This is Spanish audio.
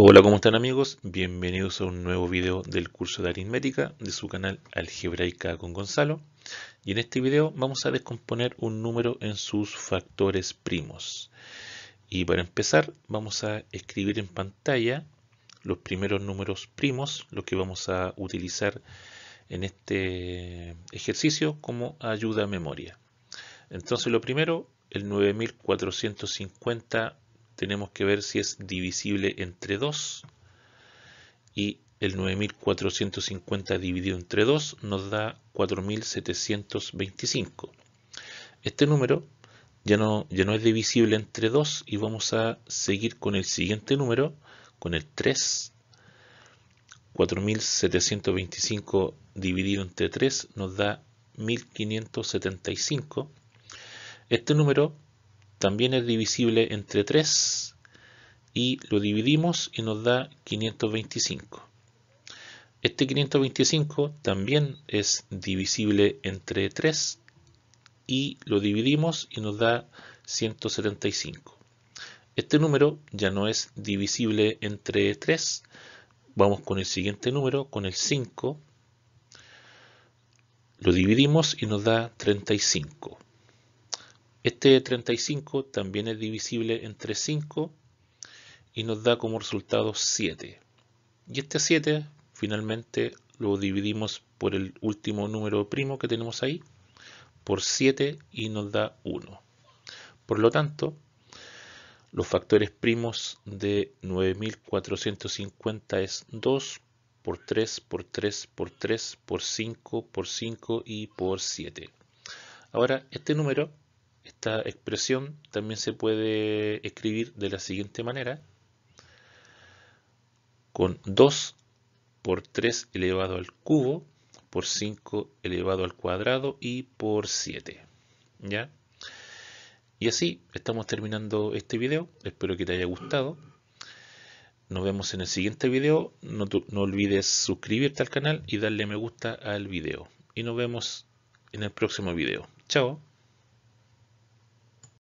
Hola, ¿cómo están amigos? Bienvenidos a un nuevo video del curso de aritmética de su canal Algebraica con Gonzalo. Y en este video vamos a descomponer un número en sus factores primos. Y para empezar vamos a escribir en pantalla los primeros números primos, los que vamos a utilizar en este ejercicio como ayuda a memoria. Entonces lo primero, el 9450 tenemos que ver si es divisible entre 2 y el 9450 dividido entre 2 nos da 4725. Este número ya no, es divisible entre 2 y vamos a seguir con el siguiente número, con el 3. 4725 dividido entre 3 nos da 1575. Este número también es divisible entre 3 y lo dividimos y nos da 525. Este 525 también es divisible entre 3 y lo dividimos y nos da 175. Este número ya no es divisible entre 3. Vamos con el siguiente número, con el 5. Lo dividimos y nos da 35. Este 35 también es divisible entre 5 y nos da como resultado 7. Y este 7 finalmente lo dividimos por el último número primo que tenemos ahí, por 7 y nos da 1. Por lo tanto, los factores primos de 9450 es 2 por 3, por 3, por 3, por 5, por 5 y por 7. Ahora, este número esta expresión también se puede escribir de la siguiente manera, con 2 por 3 elevado al cubo, por 5 elevado al cuadrado y por 7. ¿Ya? Y así estamos terminando este video. Espero que te haya gustado. Nos vemos en el siguiente video. No, no olvides suscribirte al canal y darle me gusta al video. Y nos vemos en el próximo video. Chao.